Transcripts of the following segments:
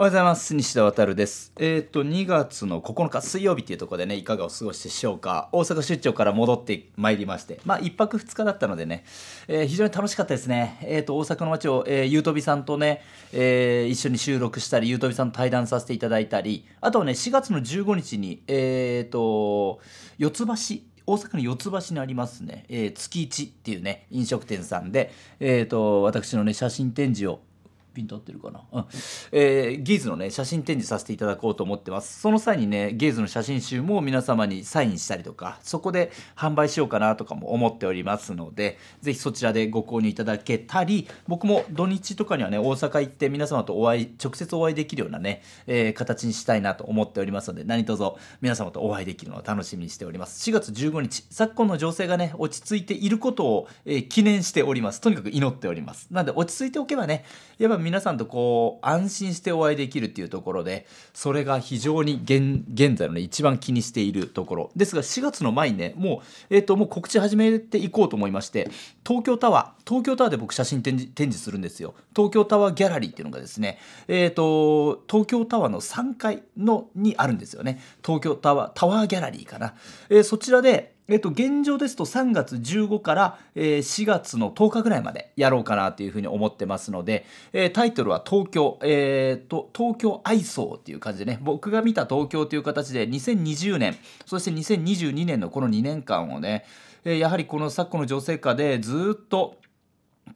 おはようございます。西田渉です。えっ、ー、と、2月の9日水曜日というところでね、いかがお過ごしでしょうか。大阪出張から戻ってまいりまして、まあ、1泊2日だったのでね、えー、非常に楽しかったですね。えっ、ー、と、大阪の街を、えー、ゆうとびさんとね、え一緒に収録したり、ゆうとびさんと対談させていただいたり、あとはね、4月の15日に、えっ、と、四つ橋、大阪の四つ橋にありますね、えー、月一っていうね飲食店さんで、えーと私のね写真展示をピンと合ってるかな、うんえー、ゲイズのね写真展示させていただこうと思ってますその際にねゲイズの写真集も皆様にサインしたりとかそこで販売しようかなとかも思っておりますので是非そちらでご購入いただけたり僕も土日とかにはね大阪行って皆様とお会い直接お会いできるようなね、えー、形にしたいなと思っておりますので何卒皆様とお会いできるのを楽しみにしております4月15日昨今の情勢がね落ち着いていることを、えー、記念しておりますとにかく祈っておりますなんで落ち着いておけばねやっぱ皆さんとこう安心してお会いできるっていうところでそれが非常に現在のね一番気にしているところですが4月の前にねもう,、えーと、ともう告知始めていこうと思いまして東京タワー東京タワーで僕写真展示展示するんですよ東京タワーギャラリーっていうのがですねえっ、ー、と東京タワーの3階のにあるんですよね東京タワータワーギャラリーかな、えー、そちらでえっと、現状ですと3月15から、え4月の10日ぐらいまでやろうかなというふうに思ってますので、えタイトルは東京、えっと、東京愛想っていう感じでね、僕が見た東京という形で2020年、そして2022年のこの2年間をね、えやはりこの昨今の女性化でずっと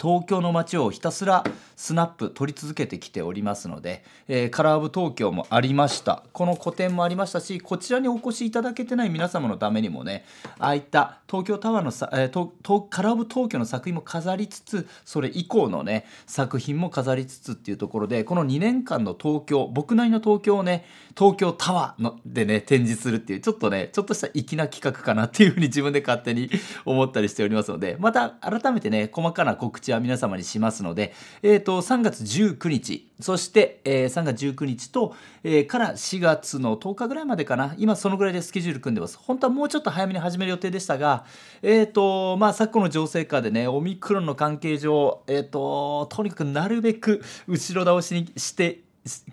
東京の街をひたすらスナップ撮り続けてきておりますので、えー、カラーオブ東京もありましたこの個展もありましたしこちらにお越しいただけてない皆様のためにもねああいった東京タワーのさ、えー、ととカラーオブ東京の作品も飾りつつそれ以降のね作品も飾りつつっていうところでこの2年間の東京僕なりの東京をね東京タワーのでね展示するっていうちょっとねちょっとした粋な企画かなっていうふうに自分で勝手に思ったりしておりますのでまた改めてね細かな告告知は皆様にしますので、えーと、3月19日そして、えー、3月19日と、えー、から4月の10日ぐらいまでかな今そのぐらいでスケジュール組んでます本当はもうちょっと早めに始める予定でしたがえっ、ー、とまあ昨今の情勢下でねオミクロンの関係上えっ、ー、ととにかくなるべく後ろ倒しにして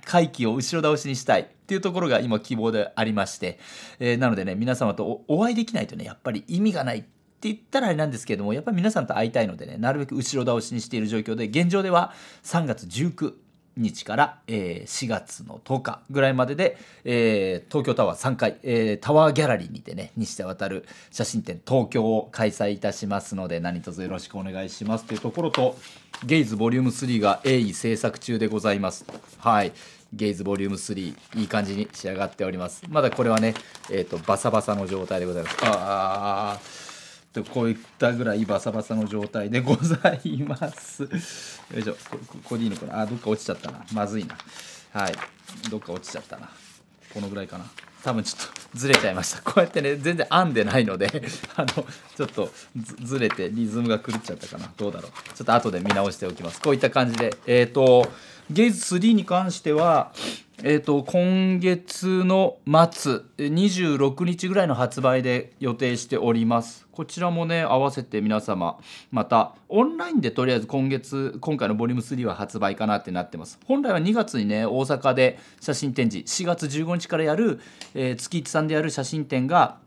会期を後ろ倒しにしたいっていうところが今希望でありまして、えー、なのでね皆様とお会いできないとねやっぱり意味がないって言ったらあれなんですけれどもやっぱり皆さんと会いたいのでねなるべく後ろ倒しにしている状況で現状では3月19日から、えー、4月の10日ぐらいまでで、えー、東京タワー3階、えー、タワーギャラリーにてね西田渡る写真展東京を開催いたしますので何卒よろしくお願いしますというところとゲイズボリューム3が鋭意制作中でございます。はいゲイズボリューム3いい感じに仕上がっておりますまだこれはねえっ、ー、とバサバサの状態でございますああとこういったぐらいバサバサの状態でございます。よいしょ、ここでいいのかなあ、どっか落ちちゃったな。まずいな。はい、どっか落ちちゃったな。このぐらいかな。多分ちょっとずれちゃいました こうやってね全然編んでないので あのちょっとずれてリズムが狂っちゃったかなどうだろうちょっと後で見直しておきますこういった感じでえっ、ー、とゲイズ3に関してはえーと今月の末26日ぐらいの発売で予定しておりますこちらもね合わせて皆様またオンラインでとりあえず今月今回のボリューム3は発売かなってなってます本来は2月にね大阪で写真展示4月15日からやるえー、月一さんでやる写真展が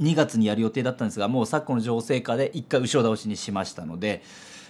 2月にやる予定だったんですがもう昨今の情勢下で1回後ろ倒しにしましたので。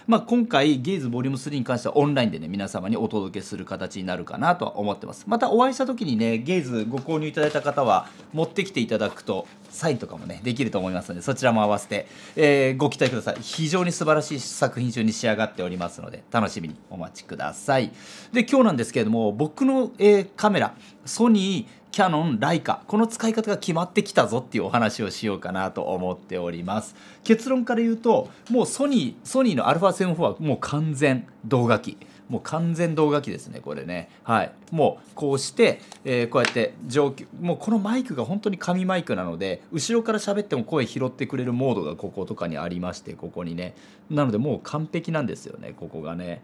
まあ、今回、ゲイズボリューム3に関してはオンラインでね、皆様にお届けする形になるかなとは思ってます。またお会いした時にね、ゲイズご購入いただいた方は持ってきていただくと、サインとかもねできると思いますのでそちらも合わせて、えー、ご期待ください非常に素晴らしい作品中に仕上がっておりますので楽しみにお待ちくださいで今日なんですけれども僕の、えー、カメラソニーキャノン、ライカ、この使い方が決まってきたぞっていうお話をしようかなと思っております。結論から言うと、もうソニー、ソニーの α7-4 はもう完全動画機。もう完全動画機ですねこれねはいもうこうして、えー、こうやって上級もうこのマイクが本当に紙マイクなので後ろから喋っても声拾ってくれるモードがこことかにありましてここにねなのでもう完璧なんですよねここがね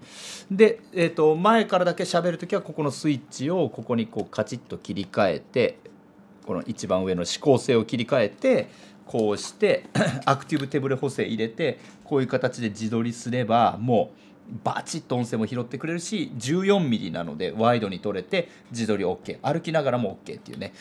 で、えーと、と前からだけ喋る時はここのスイッチをここにこうカチッと切り替えてこの一番上の指向性を切り替えてこうして アクティブ手ブレ補正入れてこういう形で自撮りすればもうバチッと音声も拾ってくれるし 14mm なのでワイドに撮れて自撮り OK 歩きながらも OK っていうね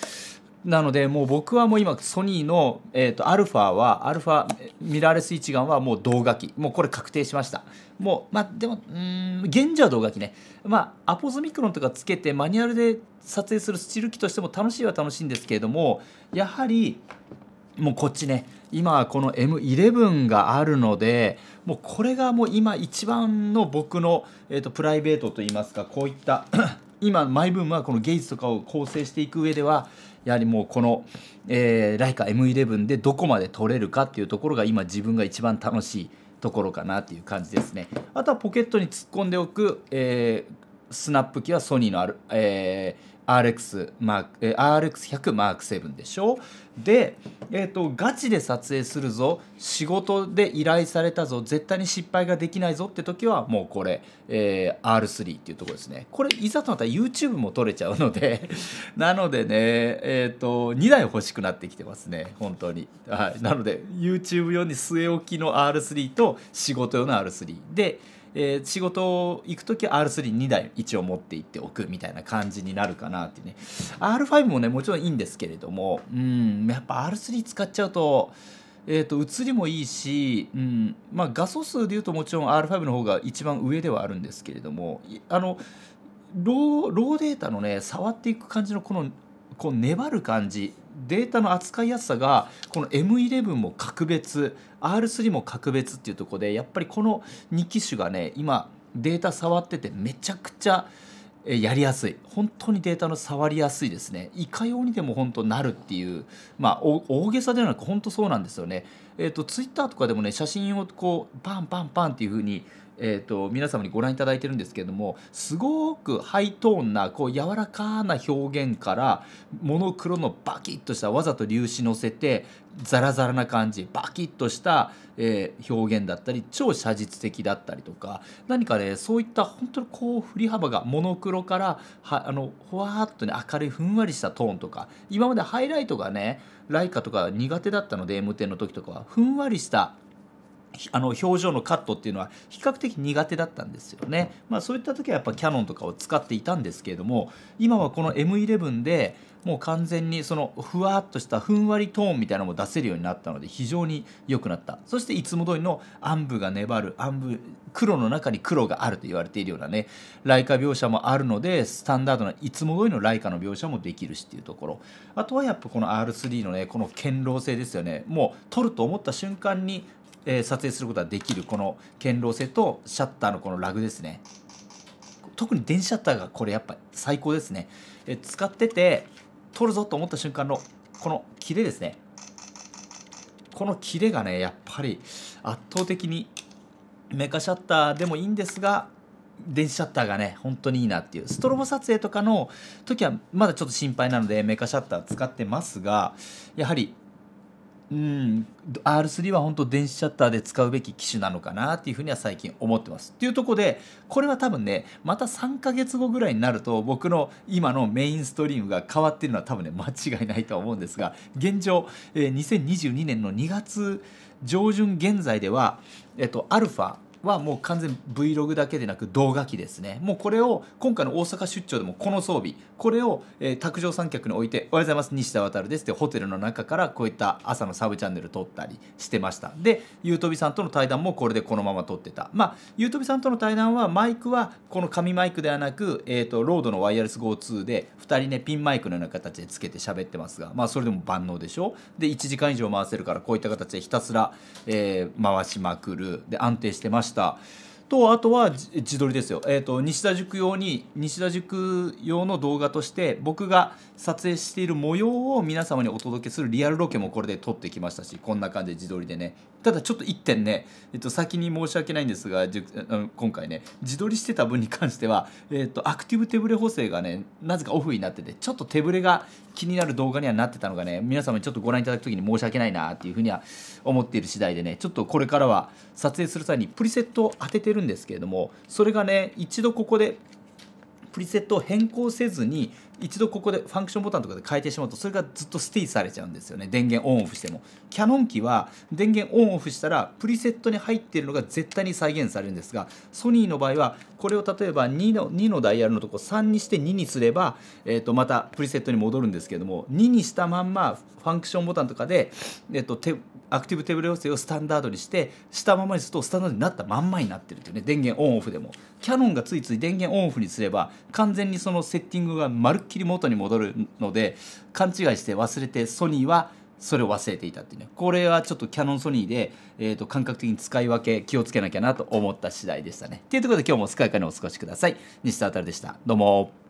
なのでもう僕はもう今ソニーの、えーと、アルファはアルファミラーレス一眼はもう動画機もうこれ確定しましたもうまあでもうん現状は動画機ねまあアポズミクロンとかつけてマニュアルで撮影するスチール機としても楽しいは楽しいんですけれどもやはりもうこっちね今この M11 があるのでもうこれがもう今一番の僕の、えーと、プライベートといいますかこういった 今マイブームはこのゲイツとかを構成していく上ではやはりもうこの、えー、ライカ M11 でどこまで取れるかっていうところが今自分が一番楽しいところかなっていう感じですね。あとはポケットに突っ込んでおく、えー、スナップ機はソニーのある、えー RX マーク、えー、1 0 0マーク7でしょで、えーと、ガチで撮影するぞ仕事で依頼されたぞ絶対に失敗ができないぞって時はもうこれ、えー、R3 っていうとこですねこれいざとなったら YouTube も撮れちゃうので なのでね、えーと、と2台欲しくなってきてますね本当に、はい、なので YouTube 用に据え置きの R3 と仕事用の R3 でえー、仕事行く時は R32 台一応持って行っておくみたいな感じになるかなっていうね R5 もねもちろんいいんですけれどもうんやっぱ R3 使っちゃうと。えーと、と映りもいいし、うんまあ、画素数でいうともちろん R5 の方が一番上ではあるんですけれどもあのローローデータのね触っていく感じのこのこう粘る感じデータの扱いやすさがこの M11 も格別 R3 も格別っていうとこでやっぱりこの2機種がね今データ触っててめちゃくちゃやりやすい本当にデータの触りやすいですねいかようにでも本当なるっていうまあ大げさではなく本当そうなんですよねえーと、ツイッターとかでもね写真をこうパンパンパンっていう風にえと、皆様にご覧いただいてるんですけれどもすごくハイトーンなこう柔らかな表現からモノクロのバキッとしたわざと粒子のせてザラザラな感じバキッとした、えー、表現だったり超写実的だったりとか何かねそういった本当にこう振り幅がモノクロからはあのほわっとね明るいふんわりしたトーンとか今までハイライトがねライカとか苦手だったので M10 の時とかはふんわりしたあの表情のカットっていうのは比較的苦手だったんですよね、まあ、そういった時はやっぱキヤノンとかを使っていたんですけれども今はこの M11 でもう完全にそのふわっとしたふんわりトーンみたいなのも出せるようになったので非常に良くなったそしていつも通りの暗部が粘る暗部黒の中に黒があると言われているようなねイ花描写もあるのでスタンダードないつも通りのイ花の描写もできるしっていうところあとはやっぱこの R3 のねこの堅牢性ですよねもう撮ると思った瞬間に、えー、撮影することができるこの堅牢性とシャッターのこのラグですね特に電車シャッターがこれやっぱ最高ですね。え使ってて取るぞと思った瞬間のこのキレですねこのキレがねやっぱり圧倒的にメカシャッターでもいいんですが電子シャッターがね本当にいいなっていうストロボ撮影とかの時はまだちょっと心配なのでメカシャッター使ってますがやはりうん、R3 は本当電子シャッターで使うべき機種なのかなっていうふうには最近思ってます。っていうとこでこれは多分ねまた3ヶ月後ぐらいになると僕の今のメインストリームが変わってるのは多分ね間違いないとは思うんですが現状、えー、2022年の2月上旬現在では、えっと、アルファはもう完全 Vlog だけでなく動画機ですねもうこれを今回の大阪出張でもこの装備これを、えー、卓上三脚に置いて「おはようございます西田渉です」ってホテルの中からこういった朝のサブチャンネル撮ったりしてましたでゆうとびさんとの対談もこれでこのまま撮ってたまあゆうとびさんとの対談はマイクはこの紙マイクではなく、えーと、とロードのワイヤレス GO2 で2人ねピンマイクのような形でつけて喋ってますがまあそれでも万能でしょで1時間以上回せるからこういった形でひたすら、えー、回しまくるで安定してましたました。とあとは自撮りですよ、えーと、西田塾用に西田塾用の動画として僕が撮影している模様を皆様にお届けするリアルロケもこれで撮ってきましたしこんな感じで自撮りでねただちょっと1点ね、えっと、先に申し訳ないんですが今回ね自撮りしてた分に関しては、えっと、アクティブ手ぶれ補正がねなぜかオフになっててちょっと手ぶれが気になる動画にはなってたのがね皆様にちょっとご覧いただく時に申し訳ないなっていうふうには思っている次第でねちょっとこれからは撮影する際にプリセットを当ててるるんですけれどもそれがね一度ここでプリセットを変更せずに一度ここでファンクションボタンとかで変えてしまうとそれがずっとステイされちゃうんですよね電源オンオフしてもキャノン機は電源オンオフしたらプリセットに入っているのが絶対に再現されるんですがソニーの場合はこれを例えば2の ,2 のダイヤルのとこ3にして2にすれば、えー、とまたプリセットに戻るんですけども2にしたまんまファンクションボタンとかで、えー、と手アクティブテーブル要請をスタンダードにしてしたままにするとスタンダードになったまんまになってるっていうね電源オンオフでもキヤノンがついつい電源オンオフにすれば完全にそのセッティングがまるっきり元に戻るので勘違いして忘れてソニーはそれを忘れていたっていうねこれはちょっとキヤノンソニーで、えー、と感覚的に使い分け気をつけなきゃなと思った次第でしたね。というところで今日もお使いかにお過ごしください。西田あたるでしたどうも